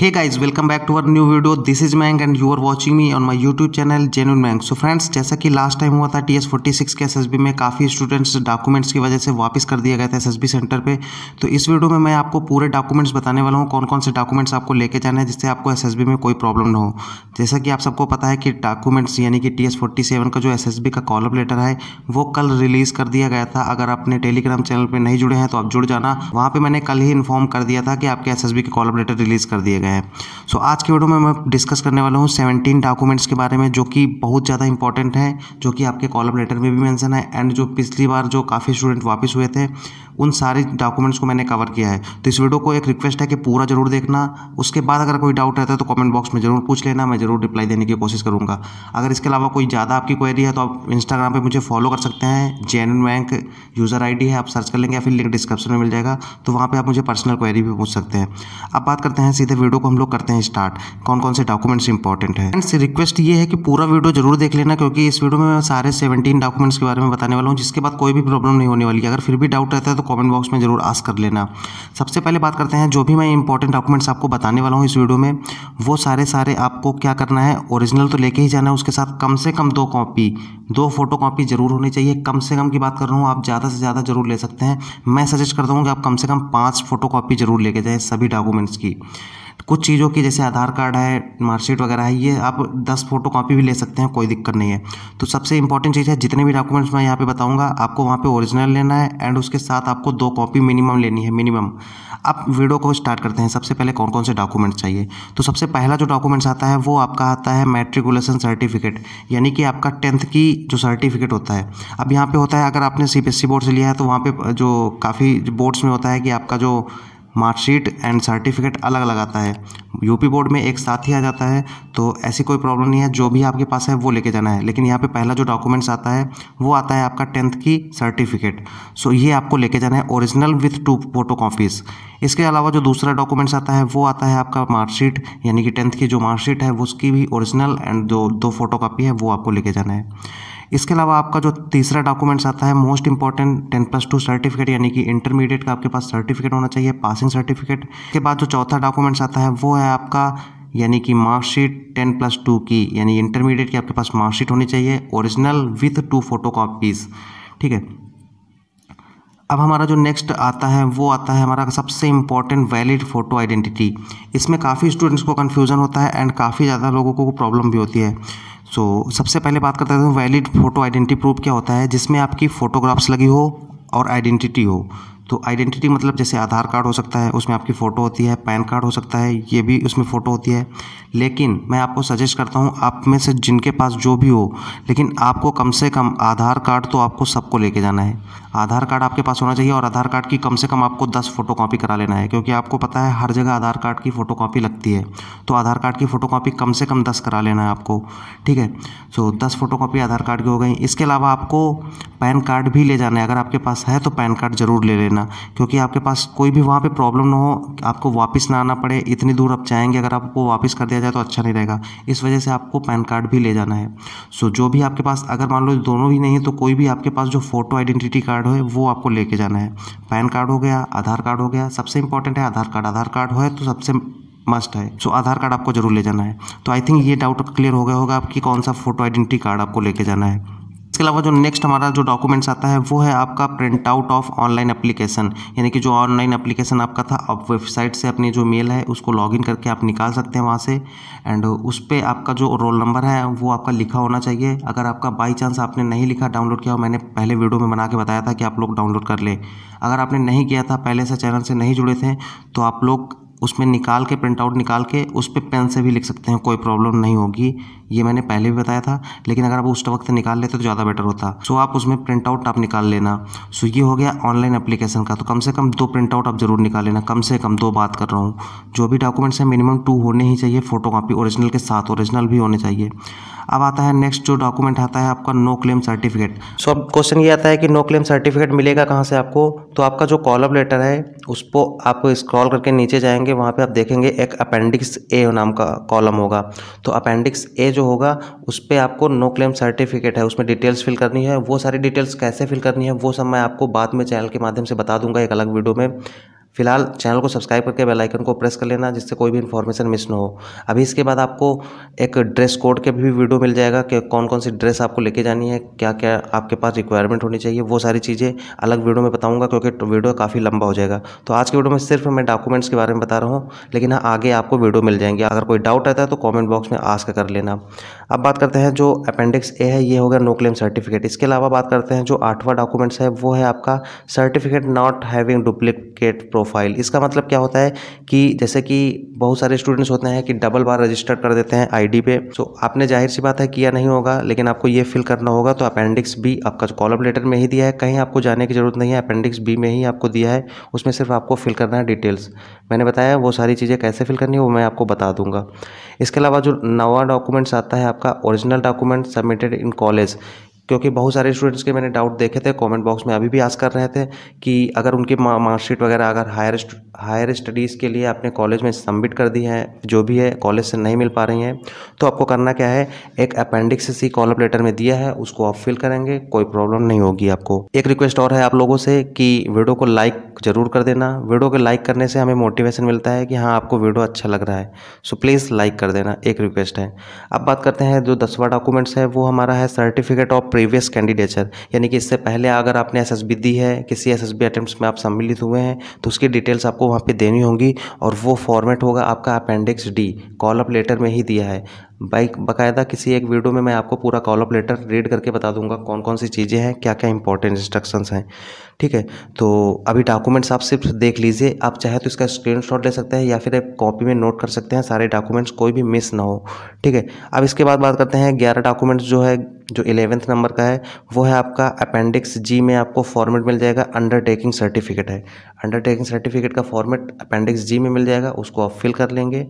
hey guys welcome back to our new video this is Mang and you are watching me on my YouTube channel genuine Mang so friends जैसा कि last time हुआ था T S forty six के एस में काफ़ी students documents की वजह से वापस कर दिया गया था एस सेंटर पे तो इस वीडियो में मैं आपको पूरे डॉक्यूमेंट्स बताने वाला हूँ कौन कौन से डॉक्यूमेंट्स आपको लेके जाने हैं जिससे आपको एस में कोई प्रॉब्लम न हो जैसा कि आप सबको पता है कि डॉक्यूमेंट्स यानी कि टी एस फोर्टी सेवन का जो एस का कॉलअप लेटर है वो कल रिलीज़ कर दिया गया था अगर आपने टेलीग्राम चैनल पर नहीं जुड़े हैं तो आप जुड़ जाना वहाँ पर मैंने कल ही इन्फॉर्म कर दिया था कि आपके एस के कॉलअप लेटर रिलीज़ कर दिया गए है सो आज के वीडियो में मैं डिस्कस करने वाला हूँ सेवनटीन डॉक्यूमेंट्स के बारे में जो कि बहुत ज़्यादा इंपॉर्टेंट हैं जो कि आपके कॉलम लेटर में भी मैंसन है एंड जो पिछली बार जो काफ़ी स्टूडेंट वापस हुए थे उन सारे डॉक्यूमेंट्स को मैंने कवर किया है तो इस वीडियो को एक रिक्वेस्ट है कि पूरा जरूर देखना उसके बाद अगर कोई डाउट रहता है तो कमेंट बॉक्स में जरूर पूछ लेना मैं जरूर रिप्लाई देने की कोशिश करूँगा अगर इसके अलावा कोई ज़्यादा आपकी क्वेरी है तो आप इंस्टाग्राम पर मुझे फॉलो कर सकते हैं जेन बैंक यूज़र आई है आप सर्च कर लेंगे या फिर लिंक डिस्क्रिप्शन में मिल जाएगा तो वहाँ पर आप मुझे पर्सनल क्वेरी भी पूछ सकते हैं अब बात करते हैं सीधे वीडियो को हम लोग करते हैं स्टार्ट कौन कौन से डॉक्यूमेंट्स इंपॉर्टेंट है एंड रिक्वेस्ट ये है कि पूरा वीडियो जरूर देख लेना क्योंकि इस वीडियो में मैं सारे सेवेंटीन डॉक्यूमेंट्स के बारे में बताने वाला हूँ जिसके बाद कोई भी प्रॉब्लम नहीं होने वाली अगर फिर भी डाउट रहता है तो कमेंट बॉक्स में ज़रूर आस कर लेना सबसे पहले बात करते हैं जो भी मैं इंपॉर्टेंट डॉक्यूमेंट्स आपको बताने वाला हूँ इस वीडियो में वो सारे सारे आपको क्या करना है ओरिजिनल तो लेके ही जाना है उसके साथ कम से कम दो कॉपी दो फोटो कॉपी ज़रूर होनी चाहिए कम से कम की बात कर रहा हूँ आप ज़्यादा से ज़्यादा ज़रूर ले सकते हैं मैं सजेस्ट करता हूँ कि आप कम से कम पाँच फोटो कॉपी ज़रूर लेके जाएँ सभी डॉक्यूमेंट्स की कुछ चीज़ों की जैसे आधार कार्ड है मार्कशीट वगैरह है ये आप दस फोटो कॉपी भी ले सकते हैं कोई दिक्कत नहीं है तो सबसे इंपॉर्टेंट चीज़ है जितने भी डॉक्यूमेंट्स मैं यहाँ पे बताऊँगा आपको वहाँ पे ओरिजिनल लेना है एंड उसके साथ आपको दो कॉपी मिनिमम लेनी है मिनिमम आप वीडियो को स्टार्ट करते हैं सबसे पहले कौन कौन से डॉक्यूमेंट्स चाहिए तो सबसे पहला जो डॉक्यूमेंट्स आता है वो आपका आता है मेट्रिकुलेशन सर्टिफिकेट यानी कि आपका टेंथ की जो सर्टिफिकेट होता है अब यहाँ पर होता है अगर आपने सी बोर्ड से लिया है तो वहाँ पर जो काफ़ी बोर्ड्स में होता है कि आपका जो मार्कशीट एंड सर्टिफिकेट अलग अलग आता है यूपी बोर्ड में एक साथ ही आ जाता है तो ऐसी कोई प्रॉब्लम नहीं है जो भी आपके पास है वो लेके जाना है लेकिन यहाँ पे पहला जो डॉक्यूमेंट्स आता है वो आता है आपका टेंथ की सर्टिफिकेट सो ये आपको लेके जाना है original with two photo copies इसके अलावा जो दूसरा डॉक्यूमेंट्स आता है वो आता है आपका मार्कशीट यानी कि टेंथ की जो मार्कशीट है उसकी भी ओरिजिनल एंड जो दो फोटो है वो आपको लेके जाना है इसके अलावा आपका जो तीसरा डॉक्यूमेंट्स आता है most important ten plus two certificate यानी कि इंटरमीडिएट का आपके पास सर्टिफिकेट होना चाहिए पासिंग सर्टिफिकेट के बाद जो चौथा डॉक्यूमेंट्स आता है वो है आपका यानी कि मार्कशीट टेन प्लस टू की यानी इंटरमीडिएट की आपके पास मार्कशीट होनी चाहिए ओरिजिनल विथ टू फोटो ठीक है अब हमारा जो नेक्स्ट आता है वो आता है हमारा सबसे इम्पॉर्टेंट वैलिड फ़ोटो आइडेंटिटी इसमें काफ़ी स्टूडेंट्स को कन्फ्यूज़न होता है एंड काफ़ी ज़्यादा लोगों को प्रॉब्लम भी होती है सो so, सबसे पहले बात करते हैं वैलिड फ़ोटो आइडेंटिटी प्रूफ क्या होता है जिसमें आपकी फ़ोटोग्राफ्स लगी हो और आइडेंटिटी हो तो आइडेंटिटी मतलब जैसे आधार कार्ड हो सकता है उसमें आपकी फ़ोटो होती है पैन कार्ड हो सकता है ये भी उसमें फ़ोटो होती है लेकिन मैं आपको सजेस्ट करता हूँ आप में से जिनके पास जो भी हो लेकिन आपको कम से कम आधार कार्ड तो आपको सबको लेके जाना है आधार कार्ड आपके पास होना चाहिए और आधार कार्ड की कम से कम आपको दस फ़ोटो करा लेना है क्योंकि आपको पता है हर जगह आधार कार्ड की फ़ोटो लगती है तो आधार कार्ड की फ़ोटो कम से कम दस करा लेना है आपको ठीक है सो तो दस फ़ोटो आधार कार्ड की हो गई इसके अलावा आपको पैन कार्ड भी ले जाना है अगर आपके पास है तो पैन कार्ड ज़रूर ले लेना लेना क्योंकि आपके पास कोई भी वहाँ पे प्रॉब्लम ना हो आपको वापस ना आना पड़े इतनी दूर आप जाएंगे अगर आपको वापस कर दिया जाए तो अच्छा नहीं रहेगा इस वजह से आपको पैन कार्ड भी ले जाना है सो जो भी आपके पास अगर मान लो दोनों ही नहीं है तो कोई भी आपके पास जो फ़ोटो आइडेंटिटी कार्ड हो वो आपको लेके जाना है पैन कार्ड हो गया आधार कार्ड हो गया सबसे इंपॉर्टेंट है आधार कार्ड आधार कार्ड हो तो सबसे मस्ट है सो so, आधार कार्ड आपको जरूर ले जाना है तो आई थिंक ये डाउट क्लियर हो गया होगा आपकी कौन सा फोटो आइडेंटिटी कार्ड आपको लेके जाना है इसके अलावा जो नेक्स्ट हमारा जो डॉक्यूमेंट्स आता है वो है आपका print out of online application यानी कि जो ऑनलाइन एप्लीकेशन आपका था आप वेबसाइट से अपनी जो मेल है उसको लॉगिन करके आप निकाल सकते हैं वहाँ से एंड उस पर आपका जो रोल नंबर है वो आपका लिखा होना चाहिए अगर आपका बाई चांस आपने नहीं लिखा डाउनलोड किया मैंने पहले वीडियो में बना के बताया था कि आप लोग डाउनलोड कर लें अगर आपने नहीं किया था पहले से चैनल से नहीं जुड़े थे तो आप लोग उसमें निकाल के प्रिंट आउट निकाल के उस पर पेन से भी लिख सकते हैं कोई प्रॉब्लम नहीं होगी ये मैंने पहले भी बताया था लेकिन अगर आप उस वक्त निकाल लेते तो ज़्यादा बेटर होता सो आप उसमें प्रिंट आउट आप निकाल लेना सो ये हो गया ऑनलाइन एप्लीकेशन का तो कम से कम दो प्रिंट आउट आप ज़रूर निकाल लेना कम से कम दो बात कर रहा हूँ जो भी डॉक्यूमेंट्स हैं मिनिमम टू होने ही चाहिए फोटो कापी ओरिजिनल के साथ ओरिजिनल भी होने चाहिए अब आता है नेक्स्ट जो डॉक्यूमेंट आता है आपका नो क्लेम सर्टिफिकेट सो अब क्वेश्चन ये आता है कि नो क्लेम सर्टिफिकेट मिलेगा कहाँ से आपको तो आपका जो कॉलम लेटर है उसको आप स्क्रॉल करके नीचे जाएंगे वहाँ पे आप देखेंगे एक अपेंडिक्स ए नाम का कॉलम होगा तो अपेंडिक्स ए जो होगा उस पर आपको नो क्लेम सर्टिफिकेट है उसमें डिटेल्स फिल करनी है वो सारी डिटेल्स कैसे फिल करनी है वो सब मैं आपको बाद में चैनल के माध्यम से बता दूंगा एक अलग वीडियो में फिलहाल चैनल को सब्सक्राइब करके बेल आइकन को प्रेस कर लेना जिससे कोई भी इन्फॉर्मेशन मिस ना हो अभी इसके बाद आपको एक ड्रेस कोड के भी वीडियो मिल जाएगा कि कौन कौन सी ड्रेस आपको लेके जानी है क्या क्या आपके पास रिक्वायरमेंट होनी चाहिए वो सारी चीज़ें अलग वीडियो में बताऊँगा क्योंकि वीडियो काफ़ी लंबा हो जाएगा तो आज के वीडियो में सिर्फ मैं डॉक्यूमेंट्स के बारे में बता रहा हूँ लेकिन हाँ आगे आपको वीडियो मिल जाएंगे अगर कोई डाउट रहता है तो कॉमेंट बॉक्स में आस्क कर लेना अब बात करते हैं जो अपेंडिक्स ए है ये हो गया नो क्लेम सर्टिफिकेट इसके अलावा बात करते हैं जो आठवां डॉक्यूमेंट्स है वो है आपका certificate not having duplicate pro profile इसका मतलब क्या होता है कि जैसे कि बहुत सारे स्टूडेंट्स होते हैं कि डबल बार रजिस्टर कर देते हैं आईडी पे तो आपने जाहिर सी बात है किया नहीं होगा लेकिन आपको ये फिल करना होगा तो अपेंडिक्स बी आपका कॉलम लेटर में ही दिया है कहीं आपको जाने की ज़रूरत नहीं है अपेंडिक्स बी में ही आपको दिया है उसमें सिर्फ आपको फिल करना है डिटेल्स मैंने बताया वो सारी चीज़ें कैसे फिल करनी है वो मैं आपको बता दूंगा इसके अलावा जो नवा डॉक्यूमेंट्स आता है आपका original document submitted in college क्योंकि बहुत सारे स्टूडेंट्स के मैंने डाउट देखे थे कमेंट बॉक्स में अभी भी आस कर रहे थे कि अगर उनकी मार्कशीट वगैरह अगर हायर हायर स्टडीज़ के लिए आपने कॉलेज में सबमिट कर दी है जो भी है कॉलेज से नहीं मिल पा रही हैं तो आपको करना क्या है एक अपेंडिक्स सी कॉलअप लेटर में दिया है उसको आप फिल करेंगे कोई प्रॉब्लम नहीं होगी आपको एक रिक्वेस्ट और है आप लोगों से कि वीडियो को लाइक ज़रूर कर देना वीडियो को लाइक करने से हमें मोटिवेशन मिलता है कि हाँ आपको वीडियो अच्छा लग रहा है सो प्लीज़ लाइक कर देना एक रिक्वेस्ट है अब बात करते हैं जो दसवा डॉक्यूमेंट्स है वो हमारा है सर्टिफिकेट ऑफ प्रीवियस कैंडिडेचर यानी कि इससे पहले अगर आपने एस दी है किसी एस एस में आप सम्मिलित हुए हैं तो उसकी डिटेल्स आपको वहाँ पर देनी होंगी और वो फॉर्मेट होगा आपका appendix D call up letter में ही दिया है बाइक बाकायदा किसी एक वीडियो में मैं आपको पूरा कॉलअप लेटर रीड करके बता दूंगा कौन कौन सी चीज़ें हैं क्या क्या इंपॉर्टेंट इंस्ट्रक्शंस हैं ठीक है तो अभी डॉक्यूमेंट्स आप सिर्फ देख लीजिए आप चाहे तो इसका स्क्रीनशॉट ले सकते हैं या फिर आप कॉपी में नोट कर सकते हैं सारे डॉक्यूमेंट्स कोई भी मिस ना हो ठीक है अब इसके बाद बात करते हैं ग्यारह डॉक्यूमेंट्स जो है जो इलेवेंथ नंबर का है वो है आपका अपेंडिक्स जी में आपको फॉर्मेट मिल जाएगा अंडरटेकिंग सर्टिफिकेट है अंडरटेकिंग सर्टिफिकेट का फॉर्मेट अपेंडिक्स जी में मिल जाएगा उसको आप फिल कर लेंगे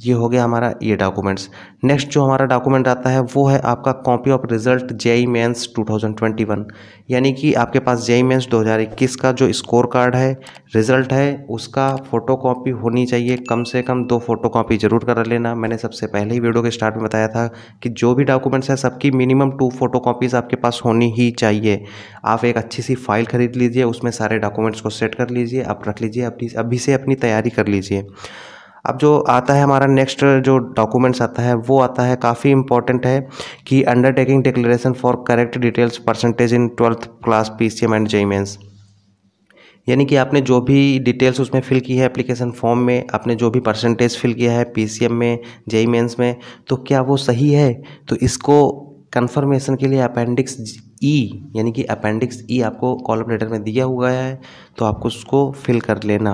ये हो गया हमारा ये डॉक्यूमेंट्स नेक्स्ट जो हमारा डॉक्यूमेंट आता है वो है आपका copy of result JEE Mains 2021 यानी कि आपके पास जेई मेंस 2021 का जो स्कोर कार्ड है रिजल्ट है उसका फ़ोटो कॉपी होनी चाहिए कम से कम दो फोटो कॉपी ज़रूर कर लेना मैंने सबसे पहले ही वीडियो के स्टार्ट में बताया था कि जो भी डॉक्यूमेंट्स हैं सबकी मिनिमम टू फोटो आपके पास होनी ही चाहिए आप एक अच्छी सी फाइल ख़रीद लीजिए उसमें सारे डॉक्यूमेंट्स को सेट कर लीजिए आप रख लीजिए अभी से अपनी तैयारी कर लीजिए अब जो आता है हमारा नेक्स्ट जो डॉक्यूमेंट्स आता है वो आता है काफ़ी इंपॉर्टेंट है कि undertaking declaration for correct details percentage in twelfth class P C M and JEE Mains यानी कि आपने जो भी डिटेल्स उसमें फ़िल की है एप्लीकेशन फॉर्म में आपने जो भी परसेंटेज फ़िल किया है पी सी एम में जेई मेन्स में तो क्या वो सही है तो इसको कन्फर्मेशन के लिए अपेंडिक्स ई e, यानी कि अपेंडिक्स ई e आपको कॉलम लेटर में दिया हुआ है तो आपको उसको फिल कर लेना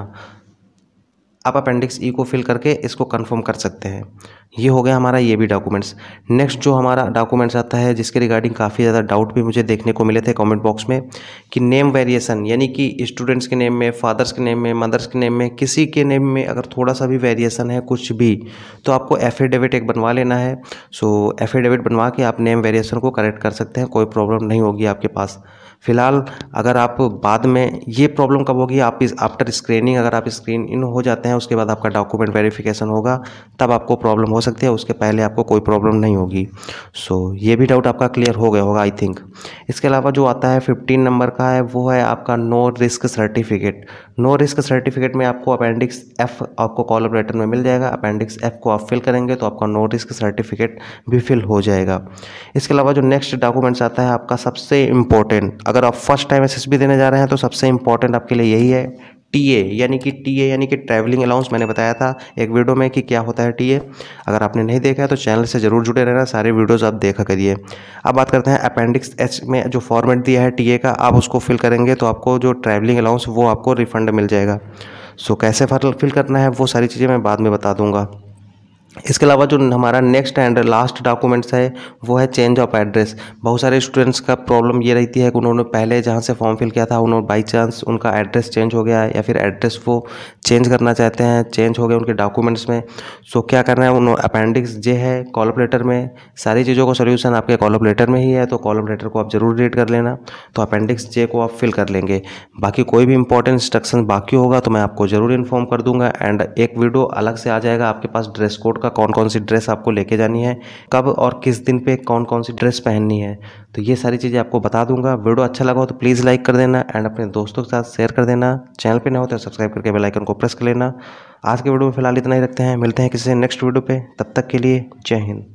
आप अपेंडिक्स ई e को फिल करके इसको कंफर्म कर सकते हैं ये हो गया हमारा ये भी डॉक्यूमेंट्स नेक्स्ट जो हमारा डॉक्यूमेंट्स आता है जिसके रिगार्डिंग काफ़ी ज़्यादा डाउट भी मुझे देखने को मिले थे कमेंट बॉक्स में कि नेम वेरिएशन यानी कि स्टूडेंट्स के नेम में फादर्स के नेम में मदर्स के नेम में किसी के नेम में अगर थोड़ा सा भी वेरिएसन है कुछ भी तो आपको एफिडेविट एक बनवा लेना है सो एफिडेविट बनवा के आप नेम वेरिएसन को करेक्ट कर सकते हैं कोई प्रॉब्लम नहीं होगी आपके पास फ़िलहाल अगर आप बाद में ये प्रॉब्लम कब होगी आप इस आफ्टर स्क्रीनिंग अगर आप स्क्रीन इन हो जाते हैं उसके बाद आपका डॉक्यूमेंट वेरिफिकेशन होगा तब आपको प्रॉब्लम हो सकती है उसके पहले आपको कोई प्रॉब्लम नहीं होगी सो so, ये भी डाउट आपका क्लियर हो गया होगा आई थिंक इसके अलावा जो आता है फिफ्टीन नंबर का है वो है आपका no risk certificate no risk certificate में आपको अपेंडिक्स एफ़ आपको कॉलम लेटर में मिल जाएगा अपेंडिक्स एफ़ को आप फिल करेंगे तो आपका नो रिस्क सर्टिफिकेट भी फिल हो जाएगा इसके अलावा जो नेक्स्ट डॉक्यूमेंट्स आता है आपका सबसे इम्पोर्टेंट अगर आप फर्स्ट टाइम एस देने जा रहे हैं तो सबसे इंपॉर्टेंट आपके लिए यही है टी यानी कि टी यानी कि ट्रैवलिंग अलाउंस मैंने बताया था एक वीडियो में कि क्या होता है टी अगर आपने नहीं देखा है तो चैनल से ज़रूर जुड़े रहना सारे वीडियोस आप देखा करिए अब बात करते हैं अपेंडिक्स एच में जो फॉर्मेट दिया है टी का आप उसको फिल करेंगे तो आपको जो ट्रैवलिंग अलाउंस वो आपको रिफंड मिल जाएगा सो कैसे फिल करना है वो सारी चीज़ें मैं बाद में बता दूँगा इसके अलावा जो हमारा नेक्स्ट एंड लास्ट डॉक्यूमेंट्स है वो है चेंज ऑफ एड्रेस बहुत सारे स्टूडेंट्स का प्रॉब्लम ये रहती है कि उन्होंने पहले जहाँ से फॉर्म फिल किया था उन्होंने बाई चांस उनका एड्रेस चेंज हो गया है या फिर एड्रेस वो चेंज करना चाहते हैं चेंज हो गया उनके डॉक्यूमेंट्स में सो क्या करना है उन्होंने अपेंडिक्स जे है कॉलम लेटर में सारी चीज़ों का सोल्यूशन आपके कॉलम लेटर में ही है तो कॉलम लेटर को आप ज़रूर रीड कर लेना तो अपेंडिक्स जे को आप फिल कर लेंगे बाकी कोई भी इंपॉर्टेंट इंस्ट्रक्शन बाकी होगा तो मैं आपको ज़रूर इन्फॉर्म कर दूंगा एंड एक वीडियो अलग से आ जाएगा आपके पास ड्रेस कोड का आपका कौन कौन सी ड्रेस आपको लेके जानी है कब और किस दिन पे कौन कौन सी ड्रेस पहननी है तो ये सारी चीज़ें आपको बता दूंगा वीडियो अच्छा लगा हो तो प्लीज़ लाइक कर देना एंड अपने दोस्तों के साथ शेयर कर देना चैनल पर ना हो तो सब्सक्राइब करके बेलाइकन को प्रेस कर लेना आज के वीडियो में फिलहाल इतना ही रखते हैं मिलते हैं किसी नेक्स्ट वीडियो पर तब तक के लिए जय हिंद